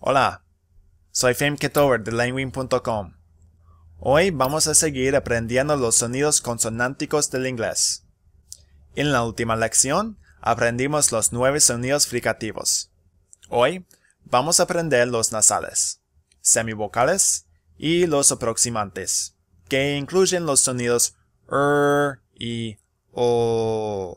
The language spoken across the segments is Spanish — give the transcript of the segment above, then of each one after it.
Hola, soy Fame Ketover de lanewin.com. Hoy vamos a seguir aprendiendo los sonidos consonánticos del inglés. En la última lección aprendimos los nueve sonidos fricativos. Hoy vamos a aprender los nasales, semivocales y los aproximantes, que incluyen los sonidos R er y o.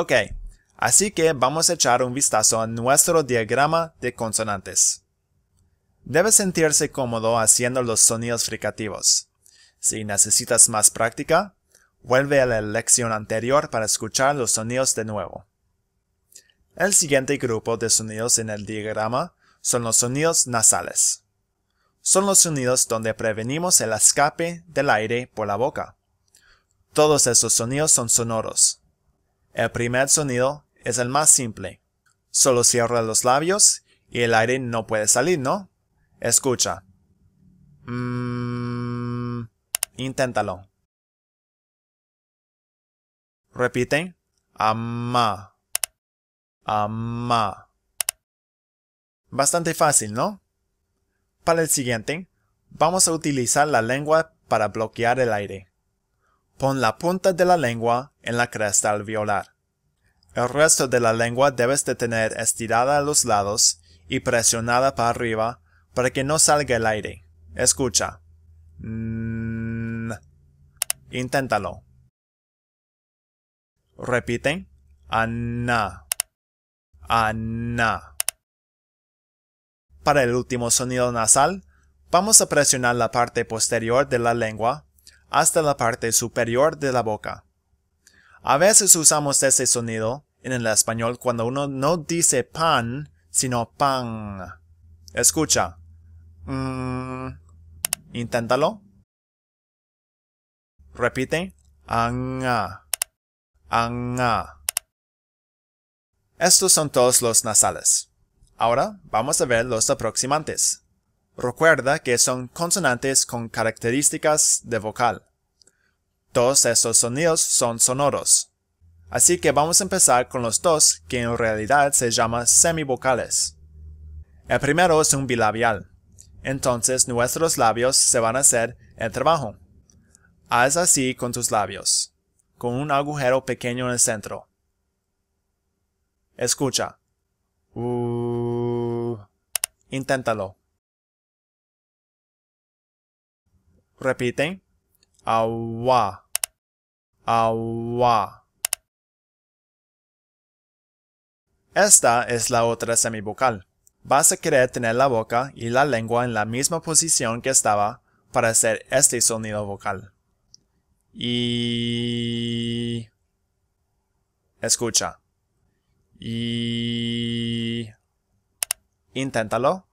Ok, así que vamos a echar un vistazo a nuestro diagrama de consonantes. Debes sentirse cómodo haciendo los sonidos fricativos. Si necesitas más práctica, vuelve a la lección anterior para escuchar los sonidos de nuevo. El siguiente grupo de sonidos en el diagrama son los sonidos nasales. Son los sonidos donde prevenimos el escape del aire por la boca. Todos esos sonidos son sonoros, el primer sonido es el más simple. Solo cierra los labios y el aire no puede salir, ¿no? Escucha. Mmm. inténtalo. Repite. Amá. Amá. Bastante fácil, ¿no? Para el siguiente, vamos a utilizar la lengua para bloquear el aire. Pon la punta de la lengua en la cresta alveolar. El resto de la lengua debes de tener estirada a los lados y presionada para arriba para que no salga el aire. Escucha. Inténtalo. Repite. ANNA. ANNA. Para el último sonido nasal, vamos a presionar la parte posterior de la lengua hasta la parte superior de la boca. A veces usamos ese sonido en el español cuando uno no dice pan, sino pan. Escucha. Mm. Inténtalo. Repite. Anga. Anga. Estos son todos los nasales. Ahora vamos a ver los aproximantes. Recuerda que son consonantes con características de vocal. Todos estos sonidos son sonoros. Así que vamos a empezar con los dos que en realidad se llaman semivocales. El primero es un bilabial. Entonces nuestros labios se van a hacer el trabajo. Haz así con tus labios, con un agujero pequeño en el centro. Escucha. Uh. Inténtalo. Repiten. Agua. Agua. Esta es la otra semivocal. Vas a querer tener la boca y la lengua en la misma posición que estaba para hacer este sonido vocal. Y... Escucha. Y... Inténtalo.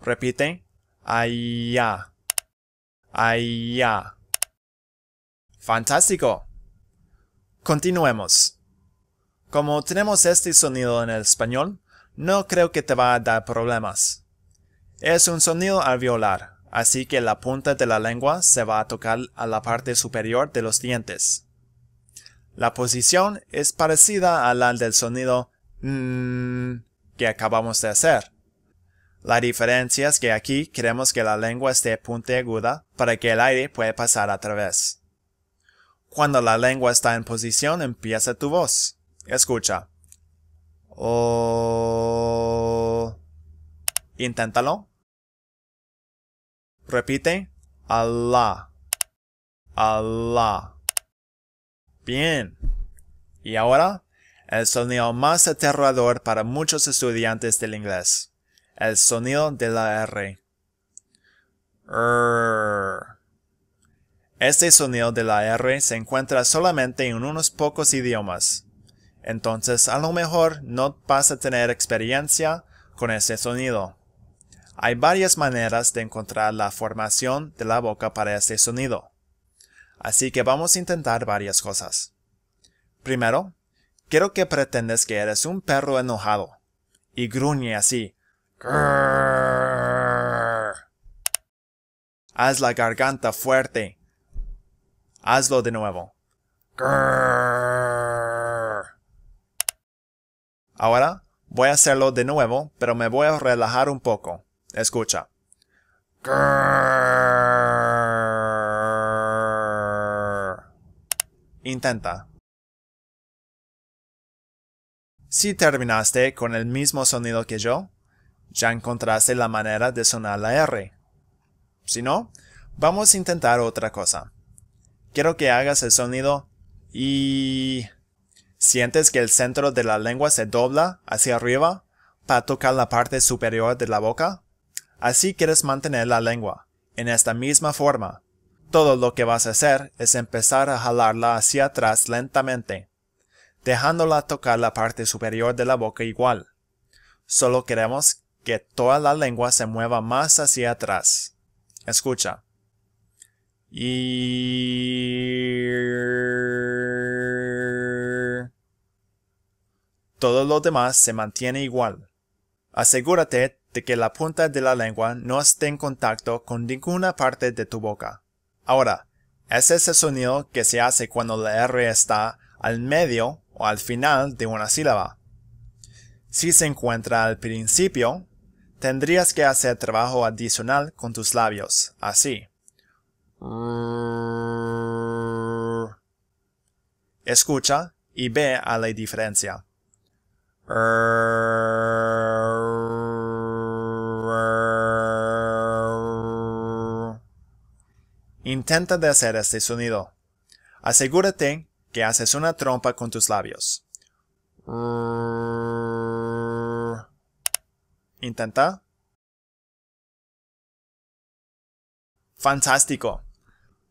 Repite. AY-YA, Fantástico. Continuemos. Como tenemos este sonido en el español, no creo que te va a dar problemas. Es un sonido alveolar, así que la punta de la lengua se va a tocar a la parte superior de los dientes. La posición es parecida a la del sonido mmm que acabamos de hacer. La diferencia es que aquí queremos que la lengua esté aguda para que el aire pueda pasar a través. Cuando la lengua está en posición empieza tu voz. Escucha. Inténtalo. Repite. Allah. Allah. Bien. Y ahora, el sonido más aterrador para muchos estudiantes del inglés el sonido de la R. Este sonido de la R se encuentra solamente en unos pocos idiomas. Entonces a lo mejor no vas a tener experiencia con ese sonido. Hay varias maneras de encontrar la formación de la boca para este sonido. Así que vamos a intentar varias cosas. Primero, quiero que pretendes que eres un perro enojado y gruñe así. Haz la garganta fuerte. Hazlo de nuevo. Ahora voy a hacerlo de nuevo, pero me voy a relajar un poco. Escucha. Intenta. Si terminaste con el mismo sonido que yo, ya encontraste la manera de sonar la R. Si no, vamos a intentar otra cosa. Quiero que hagas el sonido y... ¿Sientes que el centro de la lengua se dobla hacia arriba para tocar la parte superior de la boca? Así quieres mantener la lengua, en esta misma forma. Todo lo que vas a hacer es empezar a jalarla hacia atrás lentamente, dejándola tocar la parte superior de la boca igual. Solo queremos que toda la lengua se mueva más hacia atrás. Escucha. Y... Todo lo demás se mantiene igual. Asegúrate de que la punta de la lengua no esté en contacto con ninguna parte de tu boca. Ahora, ese es el sonido que se hace cuando la R está al medio o al final de una sílaba. Si se encuentra al principio, Tendrías que hacer trabajo adicional con tus labios, así. Escucha y ve a la diferencia. Intenta de hacer este sonido. Asegúrate que haces una trompa con tus labios. Intenta. Fantástico.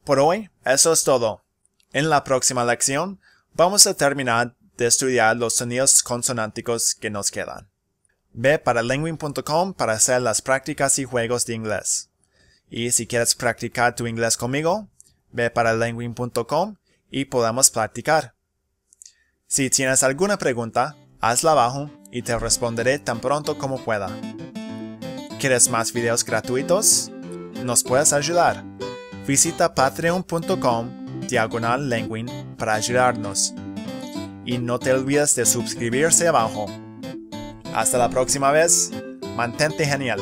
Por hoy, eso es todo. En la próxima lección, vamos a terminar de estudiar los sonidos consonánticos que nos quedan. Ve para Lenguin.com para hacer las prácticas y juegos de inglés. Y si quieres practicar tu inglés conmigo, ve para Lenguin.com y podamos practicar. Si tienes alguna pregunta, hazla abajo y te responderé tan pronto como pueda. ¿Quieres más videos gratuitos? Nos puedes ayudar. Visita patreon.com diagonal para ayudarnos. Y no te olvides de suscribirse abajo. Hasta la próxima vez, mantente genial.